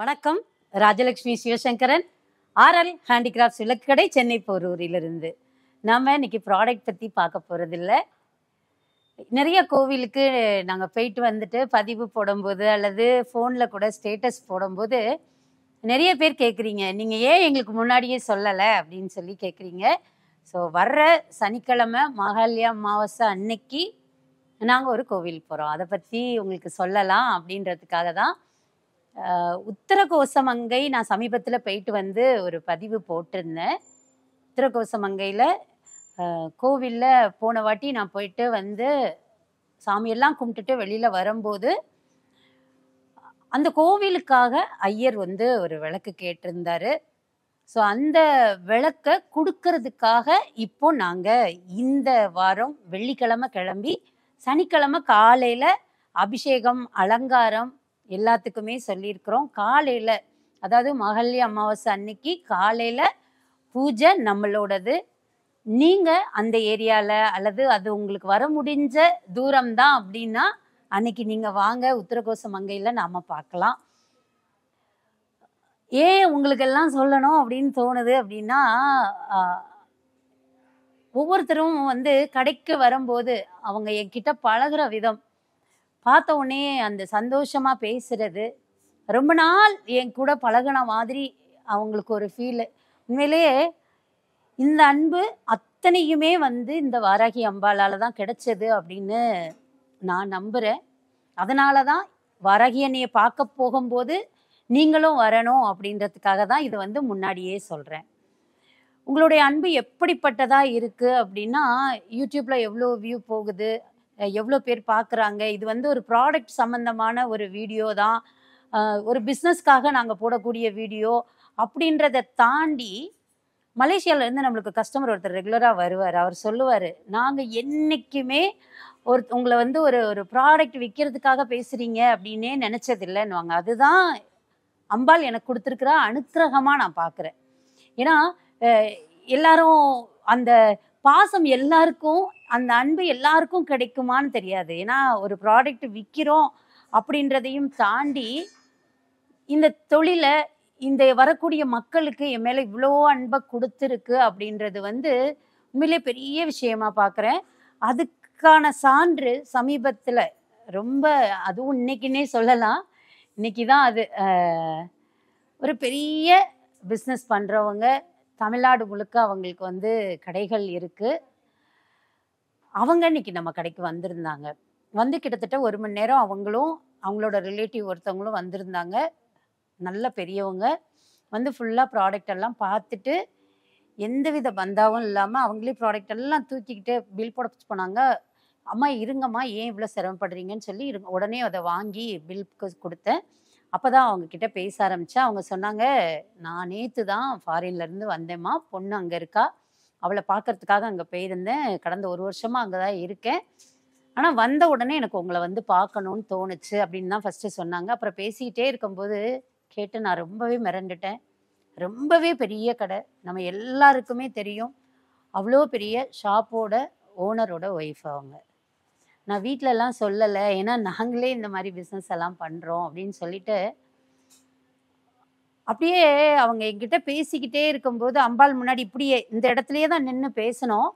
வணக்கம் Rajalakshmi Sivasankaran RL handicrafts கடை சென்னை போரூரிலிருந்து நாம் இன்னைக்கு ப்ராடக்ட் பற்றி பார்க்க போகிறதில்ல நிறைய கோவிலுக்கு நாங்கள் போயிட்டு வந்துட்டு பதிவு போடும்போது அல்லது ஃபோனில் கூட ஸ்டேட்டஸ் போடும்போது நிறைய பேர் கேட்குறீங்க நீங்கள் ஏன் எங்களுக்கு முன்னாடியே சொல்லலை அப்படின்னு சொல்லி கேட்குறீங்க ஸோ வர்ற சனிக்கிழமை மகாலயா அமாவாசை அன்னைக்கு நாங்கள் ஒரு கோவில் போகிறோம் அதை பற்றி உங்களுக்கு சொல்லலாம் அப்படின்றதுக்காக தான் உத்தரகோசமங்கை நான் சமீபத்தில் போயிட்டு வந்து ஒரு பதிவு போட்டிருந்தேன் உத்தரகோசமங்கையில் கோவிலில் போன வாட்டி நான் போயிட்டு வந்து சாமியெல்லாம் கும்பிட்டுட்டு வெளியில் வரும்போது அந்த கோவிலுக்காக ஐயர் வந்து ஒரு விளக்கு கேட்டிருந்தாரு ஸோ அந்த விளக்கை கொடுக்கறதுக்காக இப்போ நாங்கள் இந்த வாரம் வெள்ளிக்கிழமை கிளம்பி சனிக்கிழமை காலையில் அபிஷேகம் அலங்காரம் எல்லாத்துக்குமே சொல்லியிருக்கிறோம் காலையில் அதாவது மகளிர் அமாவாசை அன்னைக்கு காலையில் பூஜை நம்மளோடது நீங்கள் அந்த ஏரியாவில் அல்லது அது உங்களுக்கு வர முடிஞ்ச தூரம் தான் அப்படின்னா அன்னைக்கு நீங்கள் வாங்க உத்தரகோச மங்கையில் நாம் பார்க்கலாம் ஏன் உங்களுக்கெல்லாம் சொல்லணும் அப்படின்னு தோணுது அப்படின்னா ஒவ்வொருத்தரும் வந்து கடைக்கு வரும்போது அவங்க என்கிட்ட பழகிற விதம் பார்த்த உடனே அந்த சந்தோஷமாக பேசுகிறது ரொம்ப நாள் என் கூட பழகின மாதிரி அவங்களுக்கு ஒரு ஃபீலு உண்மையிலேயே இந்த அன்பு அத்தனையுமே வந்து இந்த வாராகி அம்பாலால் தான் கிடைச்சது அப்படின்னு நான் நம்புகிறேன் அதனால தான் வாராகி அன்னையை பார்க்க போகும்போது நீங்களும் வரணும் அப்படின்றதுக்காக தான் இது வந்து முன்னாடியே சொல்கிறேன் உங்களுடைய அன்பு எப்படிப்பட்டதாக இருக்குது அப்படின்னா யூடியூப்பில் எவ்வளோ வியூ போகுது எவ்வளோ பேர் பார்க்குறாங்க இது வந்து ஒரு ப்ராடக்ட் சம்மந்தமான ஒரு வீடியோ தான் ஒரு பிஸ்னஸ்க்காக நாங்கள் போடக்கூடிய வீடியோ அப்படின்றத தாண்டி மலேசியாவிலேருந்து நம்மளுக்கு கஸ்டமர் ஒருத்தர் ரெகுலராக வருவார் அவர் சொல்லுவார் நாங்கள் என்றைக்குமே ஒரு உங்களை வந்து ஒரு ஒரு ப்ராடக்ட் விற்கிறதுக்காக பேசுகிறீங்க அப்படின்னே நினச்சதில்லைன்னுவாங்க அதுதான் அம்பாள் எனக்கு கொடுத்துருக்குற அனுக்கிரகமாக நான் பார்க்குறேன் ஏன்னா எல்லாரும் அந்த பாசம் எல்லாருக்கும் அந்த அன்பு எல்லாருக்கும் கிடைக்குமான்னு தெரியாது ஏன்னா ஒரு ப்ராடக்ட் விற்கிறோம் அப்படின்றதையும் தாண்டி இந்த தொழிலை இந்த வரக்கூடிய மக்களுக்கு என் மேலே இவ்வளோ அன்பை கொடுத்துருக்கு அப்படின்றது வந்து உண்மையிலே பெரிய விஷயமா பார்க்குறேன் அதுக்கான சான்று சமீபத்தில் ரொம்ப அதுவும் இன்னைக்குன்னே சொல்லலாம் இன்னைக்கு தான் அது ஒரு பெரிய பிஸ்னஸ் பண்ணுறவங்க தமிழ்நாடு முழுக்க அவங்களுக்கு வந்து கடைகள் இருக்குது அவங்க இன்னைக்கு நம்ம கடைக்கு வந்திருந்தாங்க வந்து கிட்டத்தட்ட ஒரு மணி நேரம் அவங்களும் அவங்களோட ரிலேட்டிவ் ஒருத்தவங்களும் வந்திருந்தாங்க நல்ல பெரியவங்க வந்து ஃபுல்லாக ப்ராடக்ட் எல்லாம் பார்த்துட்டு எந்தவித பந்தாவும் இல்லாமல் அவங்களே ப்ராடக்ட் எல்லாம் தூக்கிக்கிட்டு பில் போட போனாங்க அம்மா இருங்கம்மா ஏன் இவ்வளோ சிரமப்படுறீங்கன்னு சொல்லி இருங்க உடனே அதை வாங்கி பில் கொடுத்தேன் அப்போ தான் அவங்க கிட்ட பேச ஆரம்பித்தேன் அவங்க சொன்னாங்க நான் நேற்று தான் இருந்து வந்தேம்மா பொண்ணு அங்கே இருக்கா அவளை பார்க்கறதுக்காக அங்கே போயிருந்தேன் கடந்த ஒரு வருஷமாக அங்கே தான் இருக்கேன் ஆனால் வந்த உடனே எனக்கு உங்களை வந்து பார்க்கணும்னு தோணுச்சு அப்படின்னு தான் ஃபர்ஸ்ட் சொன்னாங்க அப்புறம் பேசிக்கிட்டே இருக்கும்போது கேட்டு நான் ரொம்பவே மிரண்டுட்டேன் ரொம்பவே பெரிய கடை நம்ம எல்லாருக்குமே தெரியும் அவ்வளோ பெரிய ஷாப்போட ஓனரோட ஒய்ஃப் அவங்க நான் வீட்டிலலாம் சொல்லலை ஏன்னா நாங்களே இந்த மாதிரி பிஸ்னஸ் எல்லாம் பண்ணுறோம் அப்படின்னு சொல்லிட்டு அப்படியே அவங்க என்கிட்ட பேசிக்கிட்டே இருக்கும்போது அம்பாள் முன்னாடி இப்படியே இந்த இடத்துலையே தான் நின்று பேசணும்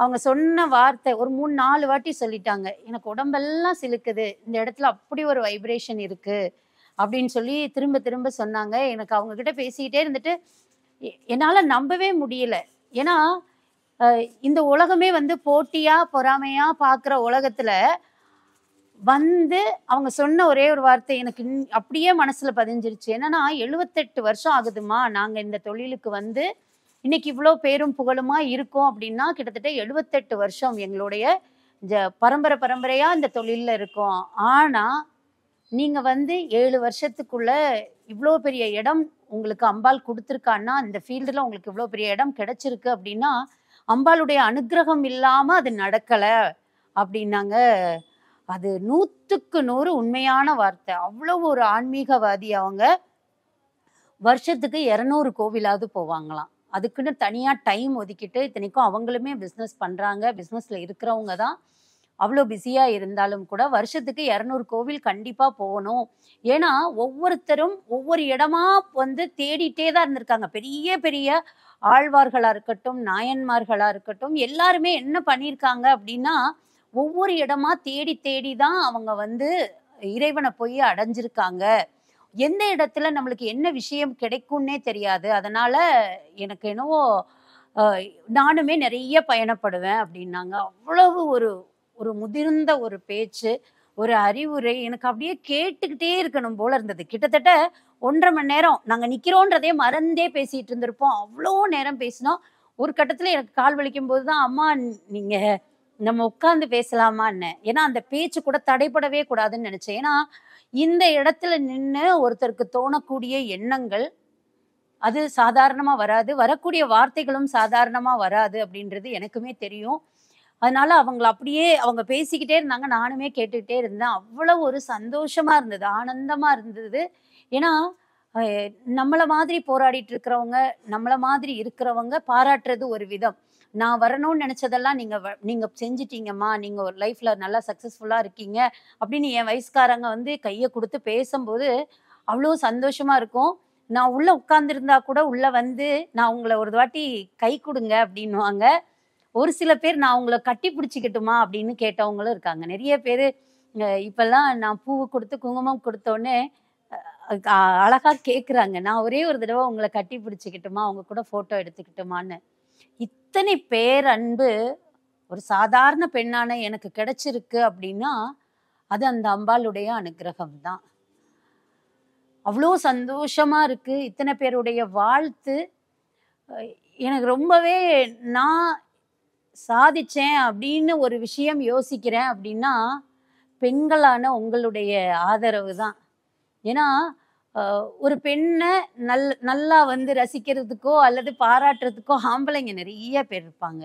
அவங்க சொன்ன வார்த்தை ஒரு மூணு நாலு வாட்டி சொல்லிட்டாங்க எனக்கு உடம்பெல்லாம் சிலுக்குது இந்த இடத்துல அப்படி ஒரு வைப்ரேஷன் இருக்குது அப்படின்னு சொல்லி திரும்ப திரும்ப சொன்னாங்க எனக்கு அவங்கக்கிட்ட பேசிக்கிட்டே இருந்துட்டு என்னால் நம்பவே முடியல ஏன்னா இந்த உலகமே வந்து போட்டியா பொறாமையா பார்க்குற உலகத்துல வந்து அவங்க சொன்ன ஒரே ஒரு வார்த்தை எனக்கு அப்படியே மனசுல பதிஞ்சிருச்சு என்னன்னா எழுபத்தெட்டு வருஷம் ஆகுதுமா நாங்க இந்த தொழிலுக்கு வந்து இன்னைக்கு இவ்வளோ பேரும் புகழுமா இருக்கோம் அப்படின்னா கிட்டத்தட்ட எழுபத்தெட்டு வருஷம் எங்களுடைய பரம்பரை பரம்பரையா இந்த தொழிலில் இருக்கோம் ஆனா நீங்க வந்து ஏழு வருஷத்துக்குள்ள இவ்வளோ பெரிய இடம் உங்களுக்கு அம்பாள் கொடுத்துருக்கான்னா அந்த ஃபீல்டில் உங்களுக்கு இவ்வளோ பெரிய இடம் கிடைச்சிருக்கு அப்படின்னா அம்பாளுடைய அனுகிரகம் இல்லாமல் அது நடக்கலை அப்படின்னாங்க அது நூற்றுக்கு நூறு உண்மையான வார்த்தை அவ்வளோ ஒரு ஆன்மீகவாதி அவங்க வருஷத்துக்கு இரநூறு கோவிலாவது போவாங்களாம் அதுக்குன்னு தனியாக டைம் ஒதுக்கிட்டு இத்தனைக்கும் அவங்களுமே பிஸ்னஸ் பண்ணுறாங்க பிஸ்னஸில் இருக்கிறவங்க தான் அவ்வளோ பிஸியாக இருந்தாலும் கூட வருஷத்துக்கு இரநூறு கோவில் கண்டிப்பாக போகணும் ஏன்னா ஒவ்வொருத்தரும் ஒவ்வொரு இடமா வந்து தேடிட்டே தான் இருந்திருக்காங்க பெரிய பெரிய ஆழ்வார்களாக இருக்கட்டும் நாயன்மார்களாக இருக்கட்டும் எல்லாருமே என்ன பண்ணியிருக்காங்க அப்படின்னா ஒவ்வொரு இடமா தேடி தேடி தான் அவங்க வந்து இறைவனை போய் அடைஞ்சிருக்காங்க எந்த இடத்துல நம்மளுக்கு என்ன விஷயம் கிடைக்கும்னே தெரியாது அதனால எனக்கு என்னவோ நானுமே நிறைய பயணப்படுவேன் அப்படின்னாங்க அவ்வளவு ஒரு ஒரு முதிர்ந்த ஒரு பேச்சு ஒரு அறிவுரை எனக்கு அப்படியே கேட்டுக்கிட்டே இருக்கணும் போல இருந்தது கிட்டத்தட்ட ஒன்றரை மணி நேரம் நாங்கள் நிற்கிறோன்றதே மறந்தே பேசிகிட்டு இருந்திருப்போம் அவ்வளோ நேரம் பேசினோம் ஒரு கட்டத்தில் எனக்கு கால் வலிக்கும் போது தான் அம்மா நீங்கள் நம்ம உட்காந்து பேசலாமான்னு ஏன்னா அந்த பேச்சு கூட தடைபடவே கூடாதுன்னு நினச்சேன் ஏன்னா இந்த இடத்துல நின்று ஒருத்தருக்கு தோணக்கூடிய எண்ணங்கள் அது சாதாரணமாக வராது வரக்கூடிய வார்த்தைகளும் சாதாரணமாக வராது அப்படின்றது எனக்குமே தெரியும் அதனால அவங்கள அப்படியே அவங்க பேசிக்கிட்டே இருந்தாங்க நானுமே கேட்டுக்கிட்டே இருந்தேன் அவ்வளோ ஒரு சந்தோஷமா இருந்தது ஆனந்தமா இருந்தது ஏன்னா நம்மளை மாதிரி போராடிட்டு இருக்கிறவங்க நம்மளை மாதிரி இருக்கிறவங்க பாராட்டுறது ஒரு விதம் நான் வரணும்னு நினச்சதெல்லாம் நீங்கள் நீங்கள் செஞ்சிட்டீங்கம்மா நீங்கள் ஒரு லைஃப்பில் நல்லா சக்ஸஸ்ஃபுல்லாக இருக்கீங்க அப்படின்னு என் வயசுக்காரங்க வந்து கையை கொடுத்து பேசும்போது அவ்வளோ சந்தோஷமாக இருக்கும் நான் உள்ளே உட்காந்துருந்தா கூட உள்ளே வந்து நான் உங்களை ஒரு வாட்டி கை கொடுங்க அப்படின்வாங்க ஒரு சில பேர் நான் உங்களை கட்டி பிடிச்சிக்கட்டுமா அப்படின்னு கேட்டவங்களும் இருக்காங்க நிறைய பேர் இப்பெல்லாம் நான் பூ கொடுத்து குங்குமம் கொடுத்தோடனே அழகாக கேட்குறாங்க நான் ஒரே ஒரு தடவை உங்களை கட்டி பிடிச்சிக்கிட்டுமா அவங்க கூட ஃபோட்டோ எடுத்துக்கிட்டுமான்னு இத்தனை பேர் அன்பு ஒரு சாதாரண பெண்ணான எனக்கு கிடைச்சிருக்கு அப்படின்னா அது அந்த அம்பாளுடைய அனுகிரகம் தான் அவ்வளோ சந்தோஷமாக இருக்குது இத்தனை பேருடைய வாழ்த்து எனக்கு ரொம்பவே நான் சாதிச்சேன் அப்படின்னு ஒரு விஷயம் யோசிக்கிறேன் அப்படின்னா பெண்களான உங்களுடைய ஆதரவு தான் ஏன்னா ஒரு பெண்ணை நல் நல்லா வந்து ரசிக்கிறதுக்கோ அல்லது பாராட்டுறதுக்கோ ஆம்பளைங்க நிறைய பேர் இருப்பாங்க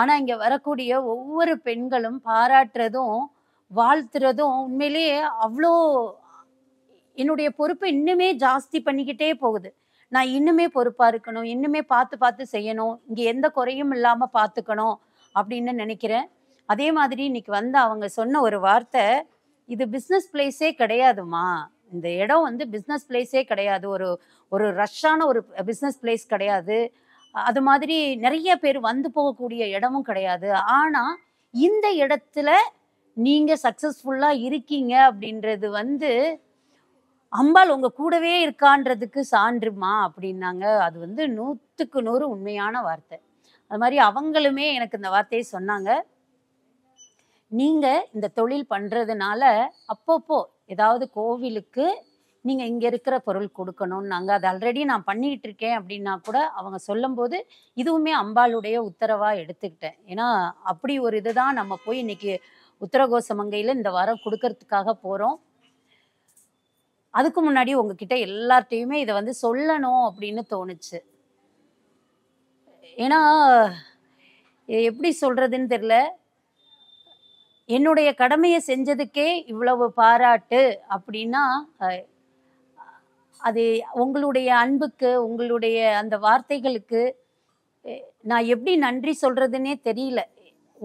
ஆனால் இங்கே வரக்கூடிய ஒவ்வொரு பெண்களும் பாராட்டுறதும் வாழ்த்துறதும் உண்மையிலேயே அவ்வளோ என்னுடைய பொறுப்பு இன்னுமே ஜாஸ்தி பண்ணிக்கிட்டே போகுது நான் இன்னுமே பொறுப்பாக இருக்கணும் இன்னுமே பார்த்து பார்த்து செய்யணும் இங்கே எந்த குறையும் இல்லாமல் பார்த்துக்கணும் அப்படின்னு நினைக்கிறேன் அதே மாதிரி இன்னைக்கு வந்து அவங்க சொன்ன ஒரு வார்த்தை இது பிஸ்னஸ் பிளேஸே கிடையாதுமா இந்த இடம் வந்து பிஸ்னஸ் பிளேஸே கிடையாது ஒரு ஒரு ரஷ்ஷான ஒரு பிஸ்னஸ் பிளேஸ் கிடையாது அது மாதிரி நிறைய பேர் வந்து போகக்கூடிய இடமும் கிடையாது ஆனால் இந்த இடத்துல நீங்கள் சக்ஸஸ்ஃபுல்லாக இருக்கீங்க அப்படின்றது வந்து அம்பாள் உங்க கூடவே இருக்கான்றதுக்கு சான்றுமா அப்படின்னாங்க அது வந்து நூற்றுக்கு நூறு உண்மையான வார்த்தை அது மாதிரி அவங்களுமே எனக்கு இந்த வார்த்தையை சொன்னாங்க நீங்கள் இந்த தொழில் பண்ணுறதுனால அப்பப்போ ஏதாவது கோவிலுக்கு நீங்கள் இங்கே இருக்கிற பொருள் கொடுக்கணும் நாங்கள் அது ஆல்ரெடி நான் பண்ணிகிட்டு இருக்கேன் அப்படின்னா கூட அவங்க சொல்லும்போது இதுவுமே அம்பாளுடைய உத்தரவாக எடுத்துக்கிட்டேன் ஏன்னா அப்படி ஒரு இதுதான் நம்ம போய் இன்னைக்கு உத்தரகோச மங்கையில் இந்த வாரம் கொடுக்கறதுக்காக போகிறோம் அதுக்கு முன்னாடி உங்ககிட்ட எல்லார்ட்டையுமே இதை வந்து சொல்லணும் அப்படின்னு தோணுச்சு ஏன்னா எப்படி சொல்றதுன்னு தெரியல என்னுடைய கடமையை செஞ்சதுக்கே இவ்வளவு பாராட்டு அப்படின்னா அது உங்களுடைய அன்புக்கு உங்களுடைய அந்த வார்த்தைகளுக்கு நான் எப்படி நன்றி சொல்றதுன்னே தெரியல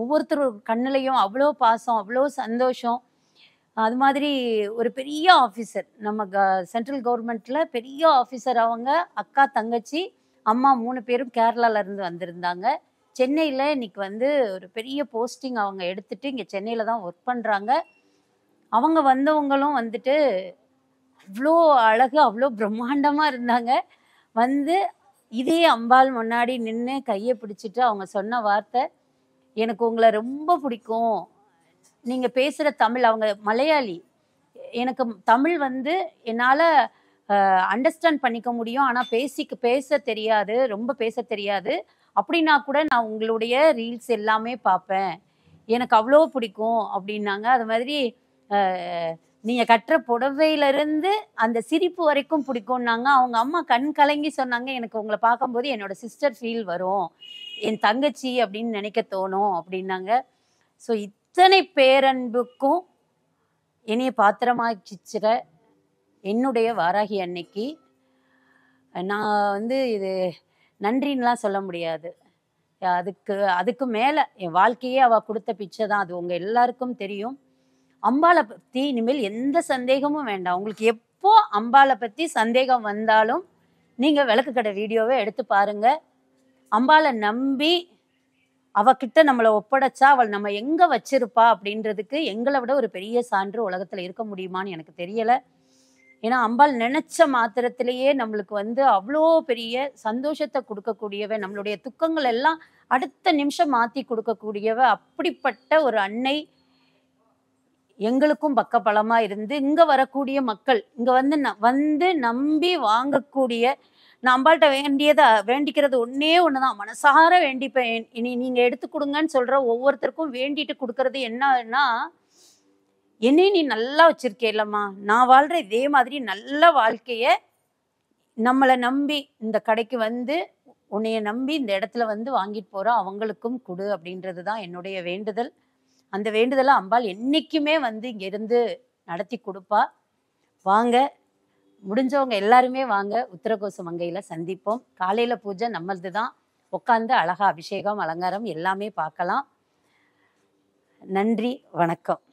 ஒவ்வொருத்தர் கண்ணிலையும் அவ்வளோ பாசம் அவ்வளோ சந்தோஷம் அது மாதிரி ஒரு பெரிய ஆஃபீஸர் நம்ம க சென்ட்ரல் கவர்மெண்ட்டில் பெரிய ஆஃபீஸர் அவங்க அக்கா தங்கச்சி அம்மா மூணு பேரும் கேரளாவிலேருந்து வந்திருந்தாங்க சென்னையில் இன்றைக்கி வந்து ஒரு பெரிய போஸ்டிங் அவங்க எடுத்துகிட்டு இங்கே சென்னையில் தான் ஒர்க் பண்ணுறாங்க அவங்க வந்தவங்களும் வந்துட்டு அவ்வளோ அழகு அவ்வளோ பிரம்மாண்டமாக இருந்தாங்க வந்து இதே அம்பாள் முன்னாடி நின்று கையை பிடிச்சிட்டு அவங்க சொன்ன வார்த்தை எனக்கு உங்களை ரொம்ப பிடிக்கும் நீங்கள் பேசுகிற தமிழ் அவங்க மலையாளி எனக்கு தமிழ் வந்து என்னால் அண்டர்ஸ்டாண்ட் பண்ணிக்க முடியும் ஆனால் பேசிக்க பேச தெரியாது ரொம்ப பேச தெரியாது அப்படின்னா கூட நான் உங்களுடைய ரீல்ஸ் எல்லாமே பார்ப்பேன் எனக்கு அவ்வளோ பிடிக்கும் அப்படின்னாங்க அது மாதிரி நீங்கள் கட்டுற புடவையிலிருந்து அந்த சிரிப்பு வரைக்கும் பிடிக்கும்னாங்க அவங்க அம்மா கண் கலங்கி சொன்னாங்க எனக்கு உங்களை பார்க்கும்போது என்னோட சிஸ்டர் ஃபீல் வரும் என் தங்கச்சி அப்படின்னு நினைக்க தோணும் அப்படின்னாங்க ஸோ அத்தனை பேரன்புக்கும் இனிய பாத்திரமாக்கிச்சிற என்னுடைய வாராகி அன்னைக்கு நான் வந்து இது நன்றின்லாம் சொல்ல முடியாது அதுக்கு அதுக்கு மேலே என் வாழ்க்கையே அவள் கொடுத்த பிச்சை தான் அது உங்கள் எல்லாருக்கும் தெரியும் அம்பாளை பற்றி இனிமேல் எந்த சந்தேகமும் வேண்டாம் உங்களுக்கு எப்போ அம்பாளை பற்றி சந்தேகம் வந்தாலும் நீங்கள் விளக்கு கடை வீடியோவை எடுத்து பாருங்கள் அம்பாளை நம்பி அவகிட்ட நம்மளை ஒப்படைச்சா அவள் நம்ம எங்க வச்சிருப்பா அப்படின்றதுக்கு எங்களை விட ஒரு பெரிய சான்று உலகத்துல இருக்க முடியுமான்னு எனக்கு தெரியல ஏன்னா அம்பாள் நினைச்ச மாத்திரத்திலேயே நம்மளுக்கு வந்து அவ்வளோ பெரிய சந்தோஷத்தை கொடுக்கக்கூடியவ நம்மளுடைய துக்கங்கள் எல்லாம் அடுத்த நிமிஷம் மாத்தி கொடுக்கக்கூடியவ அப்படிப்பட்ட ஒரு அன்னை எங்களுக்கும் பக்கபலமா இருந்து இங்க வரக்கூடிய மக்கள் இங்க வந்து வந்து நம்பி வாங்கக்கூடிய நான் அம்பாள்கிட்ட வேண்டியதை வேண்டிக்கிறது ஒன்றே ஒன்று தான் மனசார வேண்டிப்பேன் இனி நீங்கள் எடுத்து கொடுங்கன்னு சொல்கிற ஒவ்வொருத்தருக்கும் வேண்டிட்டு கொடுக்கறது என்னன்னா என்னையும் நீ நல்லா வச்சுருக்கே இல்லைம்மா நான் வாழ்கிற இதே மாதிரி நல்ல வாழ்க்கையை நம்மளை நம்பி இந்த கடைக்கு வந்து உன்னைய நம்பி இந்த இடத்துல வந்து வாங்கிட்டு போகிற அவங்களுக்கும் கொடு அப்படின்றது தான் என்னுடைய வேண்டுதல் அந்த வேண்டுதலை அம்பாள் என்றைக்குமே வந்து இங்கேருந்து நடத்தி கொடுப்பா வாங்க முடிஞ்சவங்க எல்லாருமே வாங்க உத்தரகோச மங்கையில் சந்திப்போம் காலையில் பூஜை நம்மளது தான் உட்காந்து அழகா அபிஷேகம் அலங்காரம் எல்லாமே பார்க்கலாம் நன்றி வணக்கம்